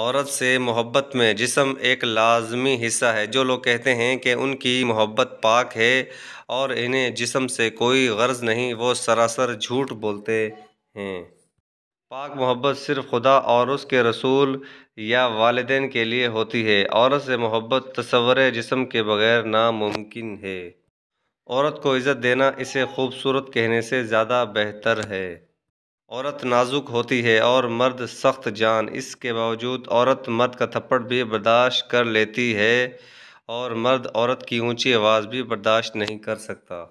औरत से मोहब्बत में जिसम एक लाजमी हिस्सा है जो लोग कहते हैं कि उनकी मोहब्बत पाक है और इन्हें जिसम से कोई गर्ज नहीं वो सरासर झूठ बोलते हैं पाक मोहब्बत सिर्फ खुदा और उसके रसूल या वालदेन के लिए होती है औरत से मोहब्बत तस्वर जिसम के बगैर नामुमकिन है औरत को इज़्ज़त देना इसे खूबसूरत कहने से ज़्यादा बेहतर है औरत नाजुक होती है और मर्द सख्त जान इसके बावजूद औरत मर्द का थप्पड़ भी बर्दाश्त कर लेती है और मर्द औरत की ऊंची आवाज़ भी बर्दाश्त नहीं कर सकता